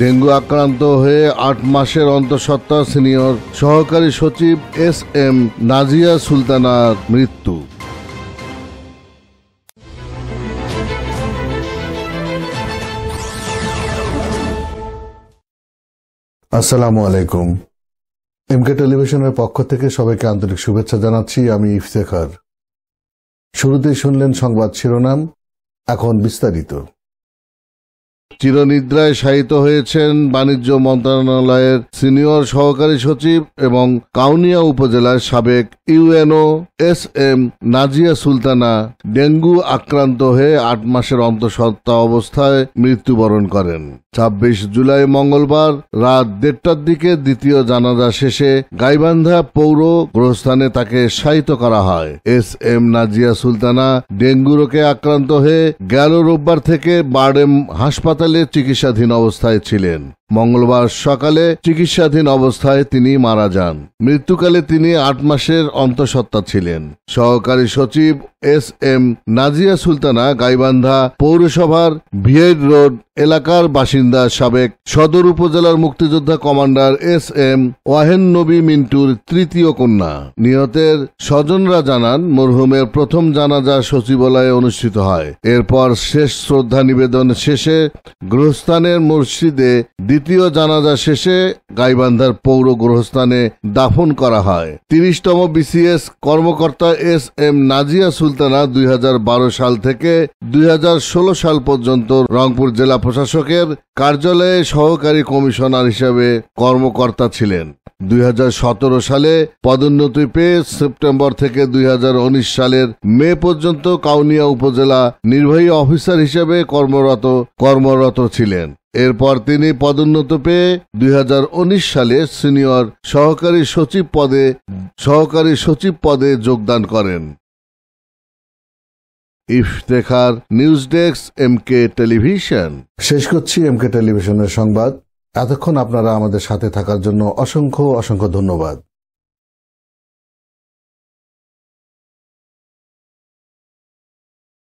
dengue আক্রান্ত হয়ে আট মাসের অন্তঃসত্ত্বা সিনিয়র সহকারী সচিব এস এম নাজিয়া সুলতানার মৃত্যু আসসালামু আলাইকুম এমকে টেলিভিশনের পক্ষ থেকে সবাইকে আন্তরিক শুভেচ্ছা জানাচ্ছি আমি ইফতেখার শুরুতেই শুনলেন সংবাদ শিরোনাম এখন বিস্তারিত চিরনিদ্রায় শায়িত হয়েছেন বাণিজ্য মন্ত্রণালয়ের সিনিয়র সহকারী সচিব এবং কাউনিয়া উপজেলার সাবেক UNO S M Nazia Sultana dengue আক্রান্ত হয়ে আট মাসের অন্তঃসত্ত্বা অবস্থায় মৃত্যুবরণ করেন ছাব্বিশ জুলাই মঙ্গলবার রাত দেড়টার দিকে দ্বিতীয় জানাজা শেষে গাইবান্ধা পৌর গ্রহস্থানে তাকে শায়িত করা হয় S M Nazia Sultana dengue রোগে আক্রান্ত হয়ে গেল রোববার থেকে বার্ডেম হাসপাতালে হাসপাতালে চিকিৎসাধীন অবস্থায় ছিলেন মঙ্গলবার সকালে চিকিৎসাধীন অবস্থায় তিনি মারা যান মৃত্যুকালে তিনি আট মাসের অন্তঃসত্ত্বা ছিলেন সহকারী সচিব এস এম নাজিয়া সুলতানা গাইবান্ধা পৌরসভার ভিয়েড রোড এলাকার বাসিন্দা সাবেক সদর উপজেলার মুক্তিযোদ্ধা কমান্ডার এস এম ওয়াহেন নবী মিন্টুর তৃতীয় কন্যা নিহতের স্বজনরা জানান মরহুমের প্রথম জানাজা সচিবালয়ে অনুষ্ঠিত হয় এরপর শেষ শ্রদ্ধা নিবেদন শেষে গৃহস্থানের মসজিদে দ্বিতীয় দ্বিতীয় জানাজা শেষে গাইবান্ধার পৌর গ্রহস্থানে দাফন করা হয় তিরিশতম বিসিএস কর্মকর্তা এস এম নাজিয়া সুলতানা দুই সাল থেকে দুই সাল পর্যন্ত রংপুর জেলা প্রশাসকের কার্যালয়ে সহকারী কমিশনার হিসেবে কর্মকর্তা ছিলেন দুই সালে পদোন্নতি পেয়ে সেপ্টেম্বর থেকে দুই সালের মে পর্যন্ত কাউনিয়া উপজেলা নির্বাহী অফিসার হিসেবে কর্মরত কর্মরত ছিলেন এরপর তিনি পদোন্নত পেয়ে দুই সালে সিনিয়র সহকারী সচিব পদে সহকারী সচিব পদে যোগদান করেন Iftekhar news desk M K television শেষ করছি এম কে টেলিভিশনের সংবাদ এতক্ষণ আপনারা আমাদের সাথে থাকার জন্য অসংখ্য অসংখ্য ধন্যবাদ